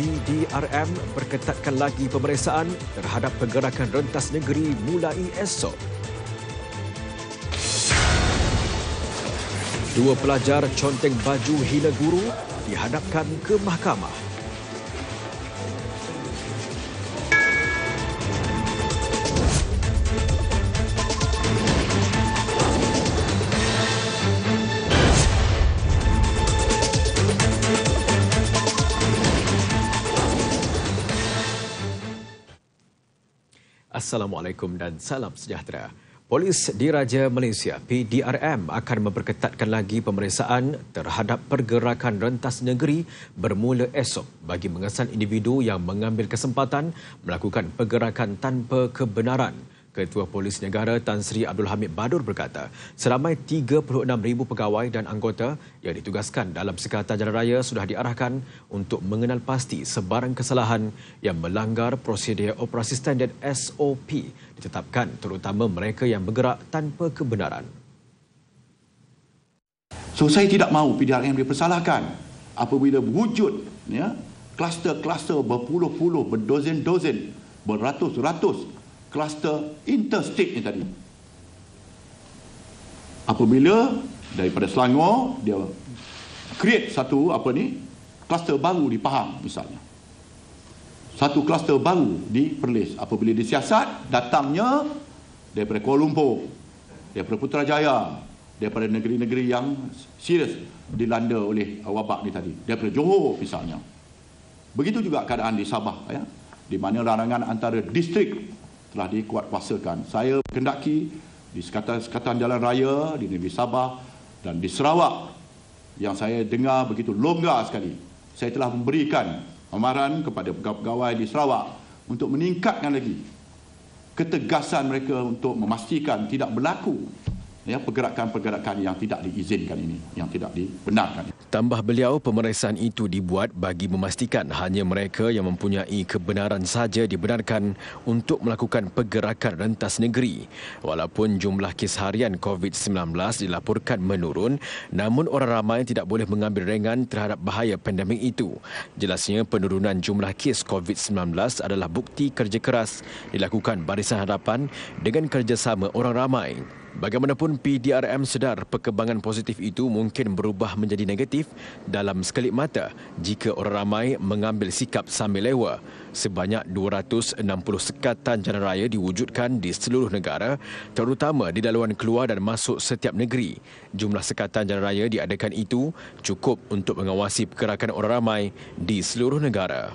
BDRM berketatkan lagi pemeriksaan terhadap pergerakan rentas negeri mulai esok. Dua pelajar conteng baju hina guru dihadapkan ke mahkamah. Assalamualaikum dan salam sejahtera. Polis Diraja Malaysia PDRM akan memperketatkan lagi pemeriksaan terhadap pergerakan rentas negeri bermula esok bagi mengesan individu yang mengambil kesempatan melakukan pergerakan tanpa kebenaran. Ketua Polis Negara Tan Sri Abdul Hamid Badur berkata, seramai 36,000 pegawai dan anggota yang ditugaskan dalam Sekatan Jalan Raya sudah diarahkan untuk mengenal pasti sebarang kesalahan yang melanggar prosedur operasi standard SOP ditetapkan terutama mereka yang bergerak tanpa kebenaran. So, saya tidak mahu PDRM dipersalahkan apabila wujud ya, kluster-kluster berpuluh-puluh, berdozen-dozen, beratus-ratus kluster interstate ni tadi apabila daripada Selangor dia create satu apa ni kluster baru di Pahang misalnya satu kluster baru di Perlis apabila disiasat datangnya daripada Kuala Lumpur daripada Putrajaya daripada negeri-negeri yang serius dilanda oleh wabak ni tadi daripada Johor misalnya begitu juga keadaan di Sabah ya di mana larangan antara distrik telah dikuatkuasakan. Saya kendaki di sekatan-sekatan jalan raya di negeri Sabah dan di Sarawak yang saya dengar begitu longgar sekali. Saya telah memberikan amaran kepada pegawai-pegawai di Sarawak untuk meningkatkan lagi ketegasan mereka untuk memastikan tidak berlaku ya pergerakan-pergerakan yang tidak diizinkan ini yang tidak dibenarkan tambah beliau pemeriksaan itu dibuat bagi memastikan hanya mereka yang mempunyai kebenaran saja dibenarkan untuk melakukan pergerakan rentas negeri walaupun jumlah kes harian COVID-19 dilaporkan menurun namun orang ramai tidak boleh mengambil ringan terhadap bahaya pandemik itu jelasnya penurunan jumlah kes COVID-19 adalah bukti kerja keras dilakukan barisan harapan dengan kerjasama orang ramai Bagaimanapun PDRM sedar perkembangan positif itu mungkin berubah menjadi negatif dalam sekelip mata jika orang ramai mengambil sikap sambil lewa. Sebanyak 260 sekatan jalan raya diwujudkan di seluruh negara terutama di laluan keluar dan masuk setiap negeri. Jumlah sekatan jalan raya diadakan itu cukup untuk mengawasi pergerakan orang ramai di seluruh negara.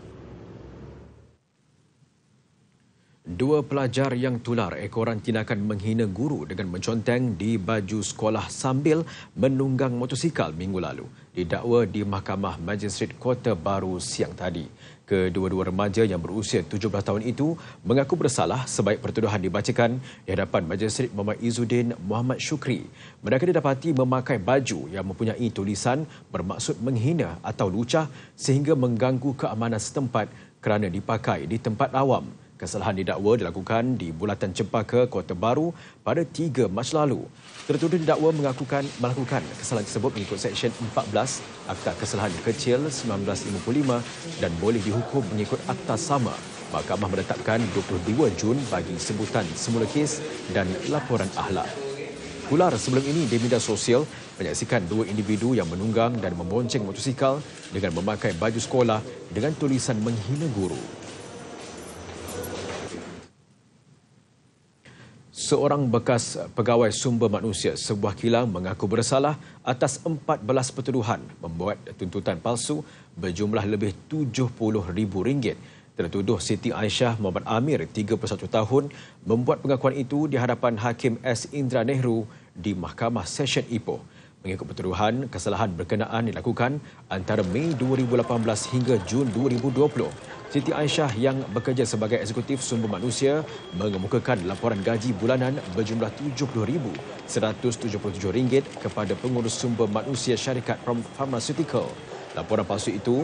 Dua pelajar yang tular ekoran tindakan menghina guru dengan menconteng di baju sekolah sambil menunggang motosikal minggu lalu didakwa di Mahkamah Magistrate Kota Baru siang tadi. Kedua-dua remaja yang berusia 17 tahun itu mengaku bersalah sebaik pertuduhan dibacakan di hadapan Majistrit Muhammad Izzuddin Muhammad Shukri. Mereka didapati memakai baju yang mempunyai tulisan bermaksud menghina atau lucah sehingga mengganggu keamanan setempat kerana dipakai di tempat awam. Kesalahan didakwa dilakukan di Bulatan Cempaka, Kota Baru pada 3 Mac lalu. Tertuduh didakwa mengakukan melakukan kesalahan tersebut mengikut Seksyen 14 Akta Kesalahan Kecil 1955 dan boleh dihukum mengikut Akta Sama. Mahkamah menetapkan 22 Jun bagi sebutan semula kes dan laporan ahlak. Kular sebelum ini di media sosial menyaksikan dua individu yang menunggang dan membonceng motosikal dengan memakai baju sekolah dengan tulisan menghina guru. Seorang bekas pegawai sumber manusia sebuah kilang mengaku bersalah atas 14 pertuduhan membuat tuntutan palsu berjumlah lebih RM70,000. Tertuduh Siti Aisyah Muhammad Amir, 31 tahun, membuat pengakuan itu di hadapan Hakim S. Indra Nehru di Mahkamah Session Ipoh mengikut pertuduhan kesalahan berkenaan dilakukan antara Mei 2018 hingga Jun 2020. Siti Aisyah yang bekerja sebagai eksekutif sumber manusia mengemukakan laporan gaji bulanan berjumlah RM70,177 kepada pengurus sumber manusia syarikat Prom Pharmaceutical. Laporan palsu itu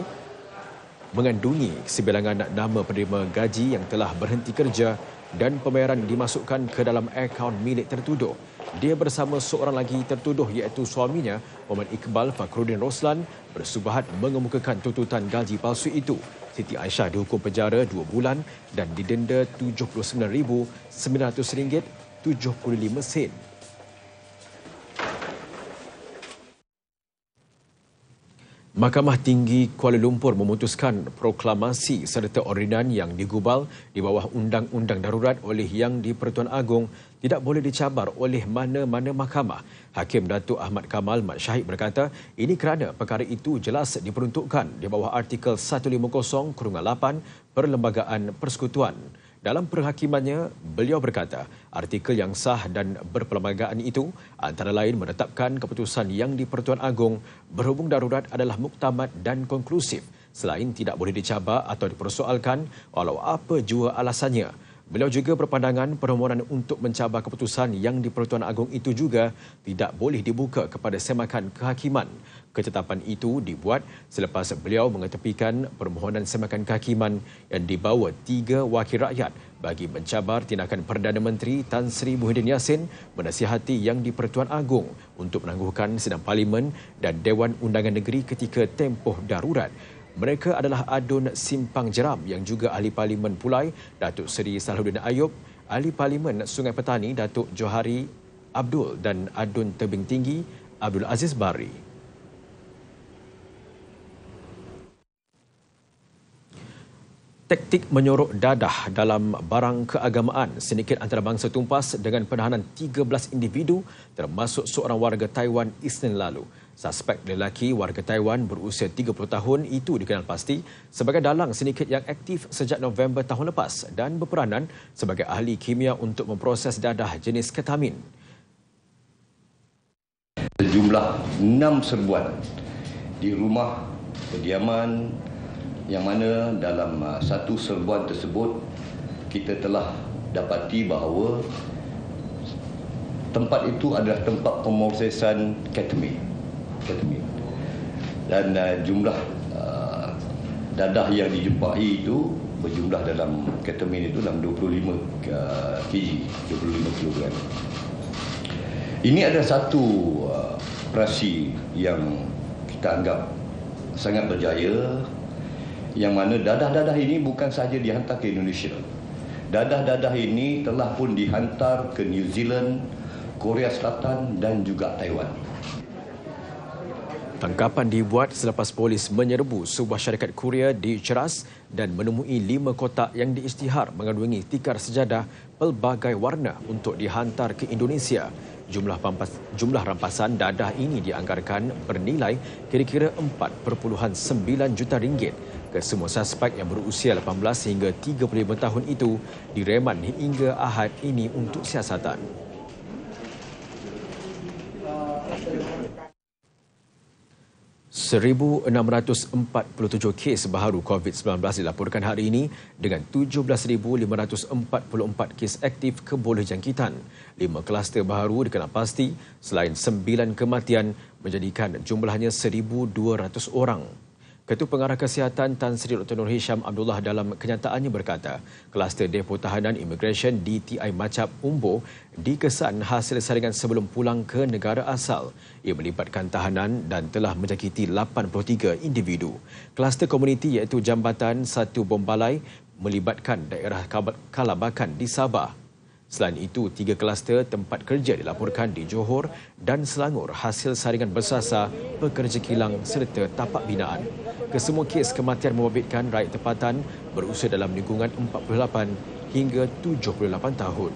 mengandungi sebilangan nama penerima gaji yang telah berhenti kerja dan pembayaran dimasukkan ke dalam akaun milik tertuduh. Dia bersama seorang lagi tertuduh iaitu suaminya, Muhammad Iqbal Fakrudin Roslan, bersubahat mengemukakan tuntutan gaji palsu itu. Siti Aisyah dihukum penjara 2 bulan dan didenda RM79,900, 75 sen. Mahkamah Tinggi Kuala Lumpur memutuskan proklamasi serta ordinan yang digubal di bawah Undang-Undang Darurat oleh Yang di-Pertuan Agong tidak boleh dicabar oleh mana-mana mahkamah. Hakim Datuk Ahmad Kamal Mat Syahid berkata, ini kerana perkara itu jelas diperuntukkan di bawah artikel 150-8 Perlembagaan Persekutuan. Dalam perhakimannya, beliau berkata artikel yang sah dan berperlembagaan itu antara lain menetapkan keputusan yang di-Pertuan Agong berhubung darurat adalah muktamad dan konklusif selain tidak boleh dicabar atau dipersoalkan walau apa jua alasannya. Beliau juga berpandangan permohonan untuk mencabar keputusan yang di Pertuan Agong itu juga tidak boleh dibuka kepada semakan kehakiman. Ketetapan itu dibuat selepas beliau mengetepikan permohonan semakan kehakiman yang dibawa tiga wakil rakyat bagi mencabar tindakan Perdana Menteri Tan Sri Muhyiddin Yassin menasihati yang di Pertuan Agong untuk menangguhkan sidang parlimen dan Dewan Undangan Negeri ketika tempoh darurat mereka adalah adun simpang jeram yang juga ahli parlimen Pulai, Datuk Seri Salahuddin Ayub, ahli parlimen Sungai Petani Datuk Johari Abdul dan adun tebing tinggi Abdul Aziz Bari. Taktik menyorok dadah dalam barang keagamaan sedikit antarabangsa tumpas dengan penahanan 13 individu termasuk seorang warga Taiwan Isnin lalu. Suspek lelaki warga Taiwan berusia 30 tahun itu dikenal pasti sebagai dalang sindiket yang aktif sejak November tahun lepas dan berperanan sebagai ahli kimia untuk memproses dadah jenis ketamin. Jumlah 6 serbuan di rumah kediaman yang mana dalam uh, satu serbuan tersebut kita telah dapati bahawa tempat itu adalah tempat pemrosesan ketamin ketamin dan uh, jumlah uh, dadah yang dijumpai itu berjumlah dalam ketamin itu dalam 25 kg 25 kg ini ada satu operasi yang kita anggap sangat berjaya yang mana dadah-dadah ini bukan sahaja dihantar ke Indonesia. Dadah-dadah ini telah pun dihantar ke New Zealand, Korea Selatan dan juga Taiwan. Tangkapan dibuat selepas polis menyerbu sebuah syarikat Korea di Ceras dan menemui lima kotak yang diisytihar mengandungi tikar sejadah pelbagai warna untuk dihantar ke Indonesia. Jumlah, pampas, jumlah rampasan dadah ini dianggarkan bernilai kira-kira 4.9 juta ringgit Kesemua suspek yang berusia 18 sehingga 35 tahun itu direman hingga Ahad ini untuk siasatan. Uh, 1,647 kes baru COVID-19 dilaporkan hari ini dengan 17,544 kes aktif keboleh jangkitan. Lima kluster baru dikenal pasti selain sembilan kematian menjadikan jumlahnya 1,200 orang. Ketua Pengarah Kesihatan Tan Sri Dr. Nur Hisham Abdullah dalam kenyataannya berkata, kluster depo tahanan immigration DTI Macap Umbo dikesan hasil saringan sebelum pulang ke negara asal. Ia melibatkan tahanan dan telah menjangkiti 83 individu. Kluster komuniti iaitu Jambatan Satu Bombalai melibatkan daerah Kalabakan di Sabah. Selain itu, tiga kluster tempat kerja dilaporkan di Johor dan Selangor hasil saringan bersasa pekerja kilang serta tapak binaan. Kesemua kes kematian membabitkan rakyat tempatan berusia dalam lingkungan 48 hingga 78 tahun.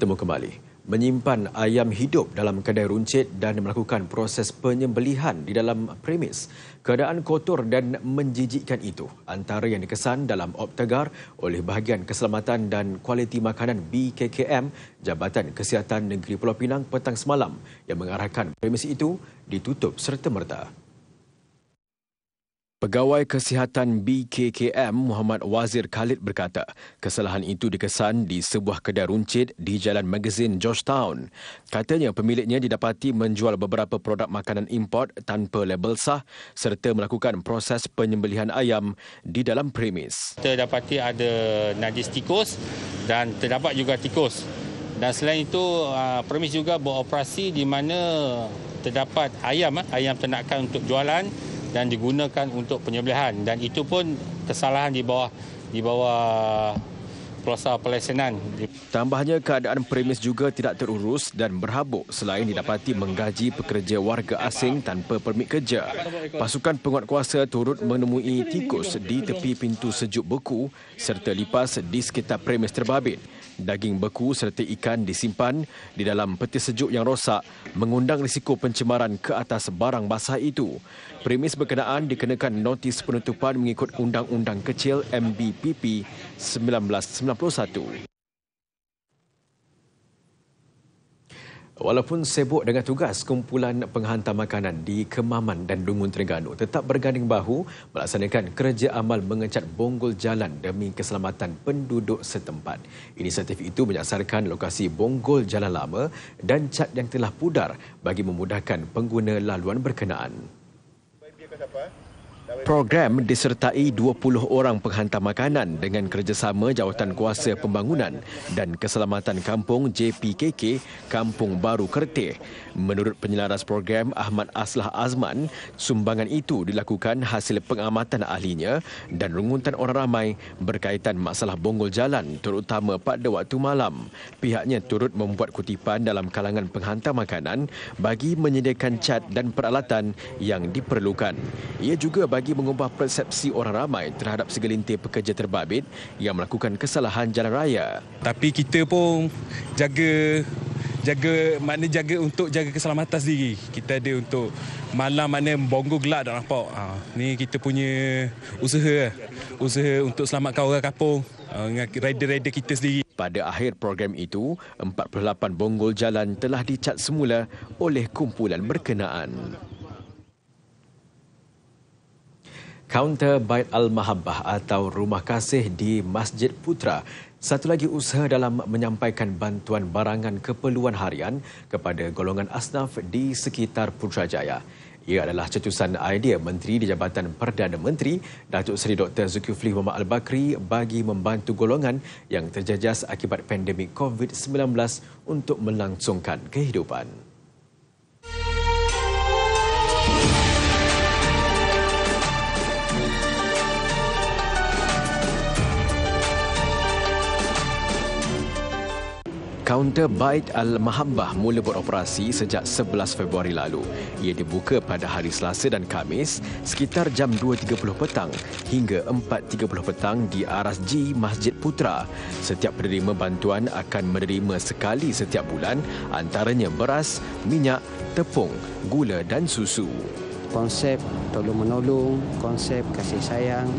bertemu kembali. Menyimpan ayam hidup dalam kedai runcit dan melakukan proses penyembelihan di dalam premis. Keadaan kotor dan menjijikkan itu antara yang dikesan dalam Optegar oleh bahagian keselamatan dan kualiti makanan BKKM Jabatan Kesihatan Negeri Pulau Pinang petang semalam yang mengarahkan premis itu ditutup serta merta. Pegawai Kesihatan BKKM Muhammad Wazir Khalid berkata, kesalahan itu dikesan di sebuah kedai runcit di Jalan Magazine Georgetown. Katanya pemiliknya didapati menjual beberapa produk makanan import tanpa label sah serta melakukan proses penyembelihan ayam di dalam premis. Terdapati ada najis tikus dan terdapat juga tikus. Dan selain itu, ah, premis juga beroperasi di mana terdapat ayam, ah, ayam ternakan untuk jualan dan digunakan untuk penyembelihan dan itu pun kesalahan di bawah di bawah kuasa pelesenan. Tambahnya keadaan premis juga tidak terurus dan berhabuk selain didapati menggaji pekerja warga asing tanpa permit kerja. Pasukan penguat kuasa turut menemui tikus di tepi pintu sejuk beku serta lipas di sekitar premis terbabit. Daging beku serta ikan disimpan di dalam peti sejuk yang rosak mengundang risiko pencemaran ke atas barang basah itu. Premis berkenaan dikenakan notis penutupan mengikut Undang-Undang Kecil MBPP 1999. Walaupun sibuk dengan tugas, kumpulan penghantar makanan di Kemaman dan Dungun Terengganu tetap berganding bahu melaksanakan kerja amal mengecat bonggol jalan demi keselamatan penduduk setempat. Inisiatif itu menyasarkan lokasi bonggol jalan lama dan cat yang telah pudar bagi memudahkan pengguna laluan berkenaan. Program disertai 20 orang penghantar makanan dengan kerjasama jawatan kuasa pembangunan dan keselamatan kampung JPKK Kampung Baru Kertih. Menurut penyelaras program Ahmad Aslah Azman, sumbangan itu dilakukan hasil pengamatan ahlinya dan runguntan orang ramai berkaitan masalah bonggol jalan terutama pada waktu malam. Pihaknya turut membuat kutipan dalam kalangan penghantar makanan bagi menyediakan cat dan peralatan yang diperlukan. Ia juga bagi bagi mengubah persepsi orang ramai terhadap segelintir pekerja terbabit yang melakukan kesalahan jalan raya. Tapi kita pun jaga jaga mana jaga untuk jaga keselamatan sendiri. Kita ada untuk malam mana bonggo gelap dan nampak. Ha, ni kita punya usaha. Lah. Usaha untuk selamatkan orang kampung ha, dengan rider-rider kita sendiri. Pada akhir program itu, 48 bonggol jalan telah dicat semula oleh kumpulan berkenaan. Kaunter Bait Al-Mahabbah atau Rumah Kasih di Masjid Putra satu lagi usaha dalam menyampaikan bantuan barangan keperluan harian kepada golongan asnaf di sekitar Putrajaya. Ia adalah cetusan idea Menteri di Jabatan Perdana Menteri, Datuk Seri Dr. Zulkifli Muhammad Al-Bakri bagi membantu golongan yang terjejas akibat pandemik COVID-19 untuk melangsungkan kehidupan. kaunter Bait Al-Mahabbah mula beroperasi sejak 11 Februari lalu. Ia dibuka pada hari Selasa dan Kamis sekitar jam 2.30 petang hingga 4.30 petang di Aras Ji Masjid Putra. Setiap penerima bantuan akan menerima sekali setiap bulan antaranya beras, minyak, tepung, gula dan susu. Konsep tolong-menolong, konsep kasih sayang,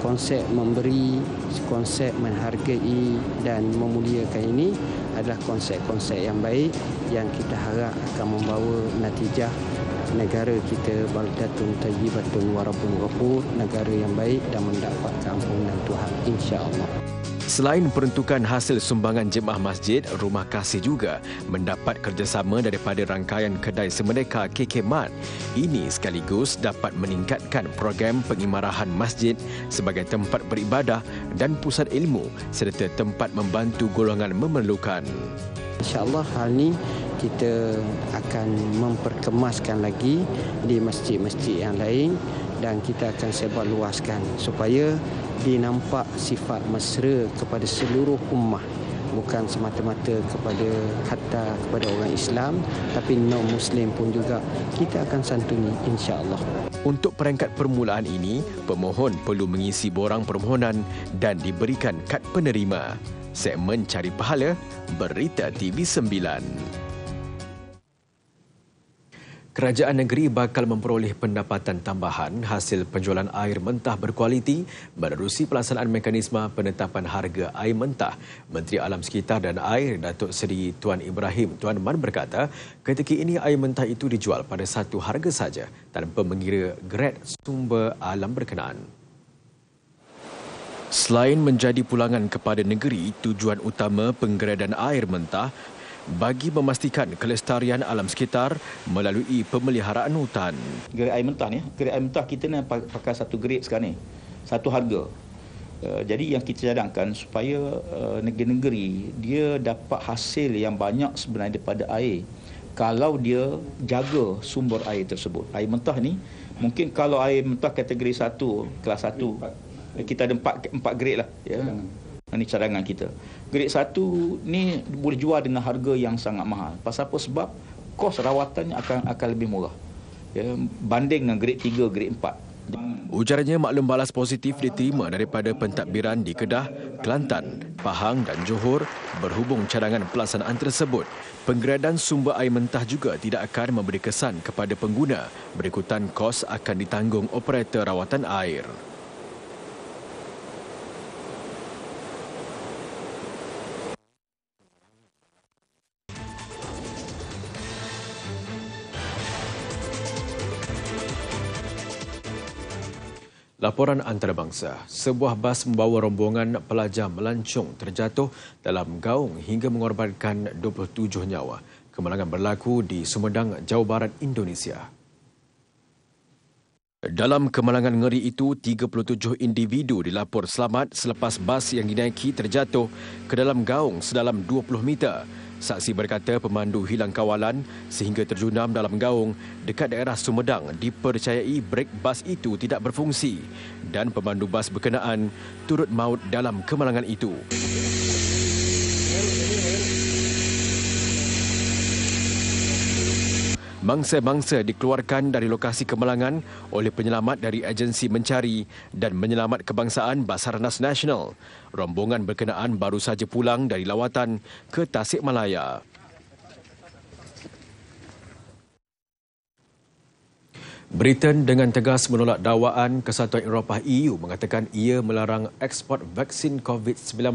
konsep memberi, konsep menghargai dan memuliakan ini adalah konsep-konsep yang baik yang kita harap akan membawa natijah negara kita Baldatun Tayyibatun Warabun Rafur negara yang baik dan mendapat keampunan Tuhan insya-Allah. Selain peruntukan hasil sumbangan jemaah masjid, Rumah Kasih juga mendapat kerjasama daripada rangkaian kedai semerdeka KK Mart. Ini sekaligus dapat meningkatkan program pengimarahan masjid sebagai tempat beribadah dan pusat ilmu serta tempat membantu golongan memerlukan. InsyaAllah hal ini kita akan memperkemaskan lagi di masjid-masjid yang lain dan kita akan sebar luaskan supaya dinampak sifat mesra kepada seluruh ummah bukan semata-mata kepada kata kepada orang Islam tapi non muslim pun juga kita akan santuni insya-Allah. Untuk peringkat permulaan ini, pemohon perlu mengisi borang permohonan dan diberikan kad penerima. Segmen Cari Pahala, Berita TV 9. Kerajaan negeri bakal memperoleh pendapatan tambahan hasil penjualan air mentah berkualiti menerusi pelaksanaan mekanisme penetapan harga air mentah. Menteri Alam Sekitar dan Air Datuk Seri Tuan Ibrahim Tuan Man berkata, ketika ini air mentah itu dijual pada satu harga saja tanpa mengira grad sumber alam berkenaan. Selain menjadi pulangan kepada negeri, tujuan utama penggeradan air mentah bagi memastikan kelestarian alam sekitar melalui pemeliharaan hutan. Gerai air mentah ni, gerai air mentah kita ni pakai satu grade sekarang ni. Satu harga. Eh, jadi yang kita cadangkan supaya eh, negeri-negeri dia dapat hasil yang banyak sebenarnya daripada air kalau dia jaga sumber air tersebut. Air mentah ni mungkin kalau air mentah kategori satu, kelas satu, kita ada empat 4 grade lah ya. Ini cadangan kita grade satu ni boleh jual dengan harga yang sangat mahal. Pasal apa sebab kos rawatannya akan akan lebih murah. Ya, banding dengan grade tiga, grade empat. Ujarannya maklum balas positif diterima daripada pentadbiran di Kedah, Kelantan, Pahang dan Johor berhubung cadangan pelaksanaan tersebut. Penggeradan sumber air mentah juga tidak akan memberi kesan kepada pengguna. Berikutan kos akan ditanggung operator rawatan air. Laporan antarabangsa, sebuah bas membawa rombongan pelajar melancung terjatuh dalam gaung hingga mengorbankan 27 nyawa. Kemalangan berlaku di Sumedang, Jawa Barat, Indonesia. Dalam kemalangan ngeri itu, 37 individu dilaporkan selamat selepas bas yang dinaiki terjatuh ke dalam gaung sedalam 20 meter. Saksi berkata pemandu hilang kawalan sehingga terjunam dalam gaung dekat daerah Sumedang dipercayai brek bas itu tidak berfungsi dan pemandu bas berkenaan turut maut dalam kemalangan itu. mangsa-mangsa dikeluarkan dari lokasi kemalangan oleh penyelamat dari agensi mencari dan menyelamat kebangsaan Basarnas Nasional. Rombongan berkenaan baru saja pulang dari lawatan ke Tasik Malaya. Britain dengan tegas menolak dakwaan Kesatuan Eropah EU mengatakan ia melarang ekspor vaksin COVID-19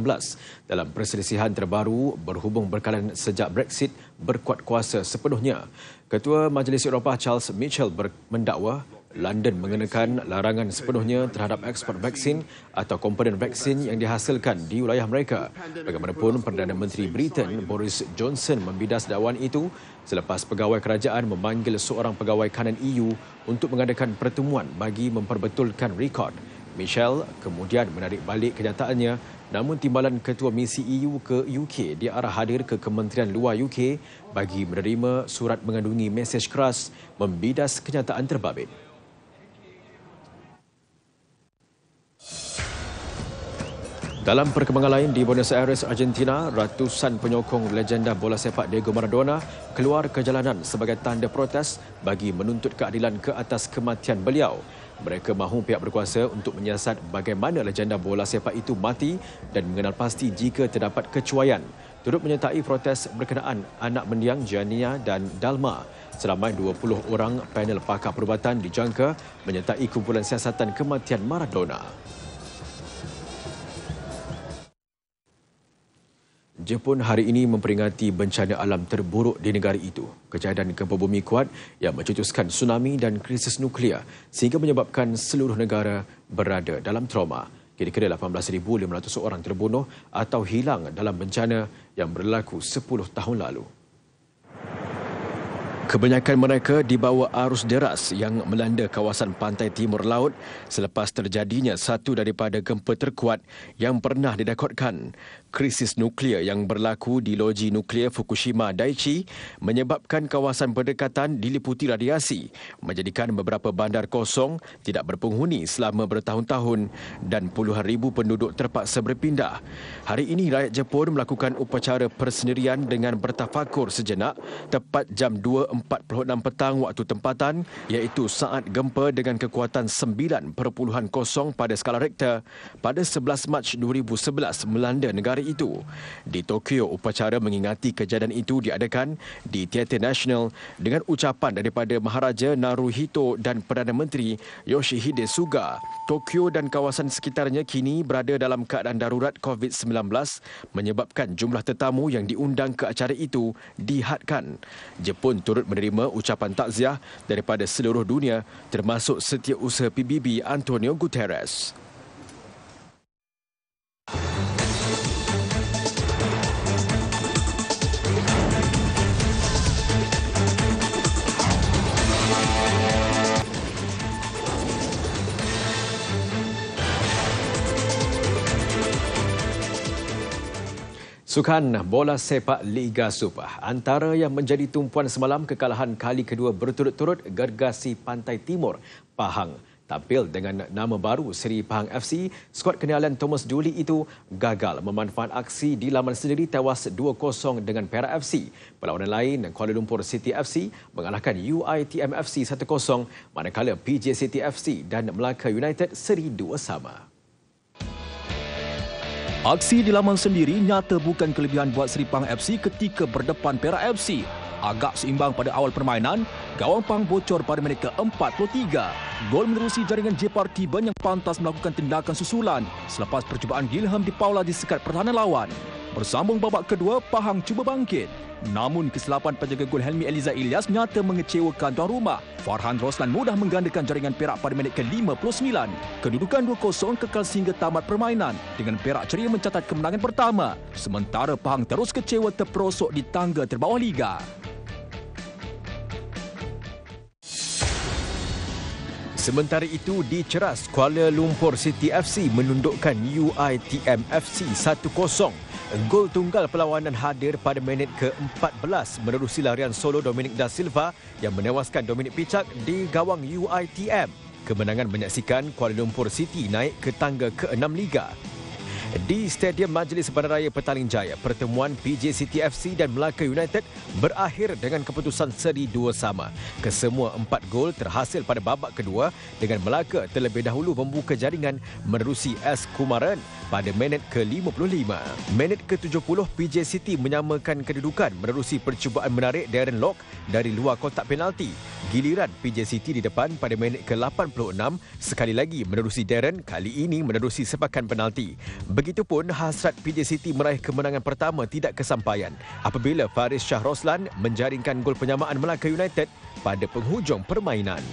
dalam perselisihan terbaru berhubung berkalan sejak Brexit berkuat kuasa sepenuhnya. Ketua Majlis Eropah Charles Mitchell ber- mendakwa London mengenakan larangan sepenuhnya terhadap ekspor vaksin atau komponen vaksin yang dihasilkan di wilayah mereka. Bagaimanapun, Perdana Menteri Britain Boris Johnson membidas dakwaan itu selepas pegawai kerajaan memanggil seorang pegawai kanan EU untuk mengadakan pertemuan bagi memperbetulkan rekod. Michelle kemudian menarik balik kenyataannya Namun timbalan Ketua Misi EU ke UK diarah hadir ke Kementerian Luar UK bagi menerima surat mengandungi mesej keras membidas kenyataan terbabit. Dalam perkembangan lain di Buenos Aires, Argentina, ratusan penyokong legenda bola sepak Diego Maradona keluar ke jalanan sebagai tanda protes bagi menuntut keadilan ke atas kematian beliau. Mereka mahu pihak berkuasa untuk menyiasat bagaimana legenda bola sepak itu mati dan mengenal pasti jika terdapat kecuaian. Turut menyertai protes berkenaan anak mendiang Jania dan Dalma. Seramai 20 orang panel pakar perubatan dijangka menyertai kumpulan siasatan kematian Maradona. Jepun hari ini memperingati bencana alam terburuk di negara itu. Kejadian gempa bumi kuat yang mencetuskan tsunami dan krisis nuklear sehingga menyebabkan seluruh negara berada dalam trauma. Kira-kira 18,500 orang terbunuh atau hilang dalam bencana yang berlaku 10 tahun lalu. Kebanyakan mereka dibawa arus deras yang melanda kawasan pantai timur laut selepas terjadinya satu daripada gempa terkuat yang pernah didakotkan. Krisis nuklear yang berlaku di loji nuklear Fukushima Daiichi menyebabkan kawasan berdekatan diliputi radiasi, menjadikan beberapa bandar kosong tidak berpenghuni selama bertahun-tahun dan puluhan ribu penduduk terpaksa berpindah. Hari ini rakyat Jepun melakukan upacara persendirian dengan bertafakur sejenak tepat jam 2 4.46 petang waktu tempatan iaitu saat gempa dengan kekuatan 9.0 pada skala Richter pada 11 Mac 2011 melanda negara itu. Di Tokyo, upacara mengingati kejadian itu diadakan di Teater Nasional dengan ucapan daripada Maharaja Naruhito dan Perdana Menteri Yoshihide Suga. Tokyo dan kawasan sekitarnya kini berada dalam keadaan darurat COVID-19 menyebabkan jumlah tetamu yang diundang ke acara itu dihadkan. Jepun turut menerima ucapan takziah daripada seluruh dunia termasuk setiausaha PBB Antonio Guterres. Sukan bola sepak Liga Super. Antara yang menjadi tumpuan semalam kekalahan kali kedua berturut-turut gergasi Pantai Timur, Pahang. Tampil dengan nama baru Seri Pahang FC, skuad kenalan Thomas Duli itu gagal memanfaat aksi di laman sendiri tewas 2-0 dengan Perak FC. Perlawanan lain, Kuala Lumpur City FC mengalahkan UITM FC 1-0 manakala PJ City FC dan Melaka United seri dua sama. Aksi di laman sendiri nyata bukan kelebihan buat Seri Pang FC ketika berdepan Perak FC. Agak seimbang pada awal permainan, gawang Pang bocor pada menit ke-43. Gol menerusi jaringan Jepar banyak pantas melakukan tindakan susulan selepas percubaan Gilham di Paula di sekat pertahanan lawan. Bersambung babak kedua, Pahang cuba bangkit. Namun kesilapan penjaga gol Helmi Eliza Ilyas nyata mengecewakan tuan rumah. Farhan Roslan mudah menggandakan jaringan Perak pada minit ke-59. Kedudukan 2-0 kekal sehingga tamat permainan dengan Perak ceria mencatat kemenangan pertama. Sementara Pahang terus kecewa terperosok di tangga terbawah Liga. Sementara itu di Ceras, Kuala Lumpur City FC menundukkan UITM FC 1-0. Gol tunggal perlawanan hadir pada minit ke-14 menerusi larian solo Dominic Da Silva yang menewaskan Dominic Picak di gawang UITM. Kemenangan menyaksikan Kuala Lumpur City naik ke tangga ke-6 Liga. Di Stadium Majlis Bandaraya Petaling Jaya, pertemuan PJ City FC dan Melaka United berakhir dengan keputusan seri dua sama. Kesemua empat gol terhasil pada babak kedua dengan Melaka terlebih dahulu membuka jaringan menerusi S. Kumaran pada minit ke-55. Minit ke-70, PJ City menyamakan kedudukan menerusi percubaan menarik Darren Lock dari luar kotak penalti. Giliran PJ City di depan pada minit ke-86 sekali lagi menerusi Darren kali ini menerusi sepakan penalti. Begitupun hasrat PJ City meraih kemenangan pertama tidak kesampaian apabila Faris Shah Roslan menjaringkan gol penyamaan Melaka United pada penghujung permainan.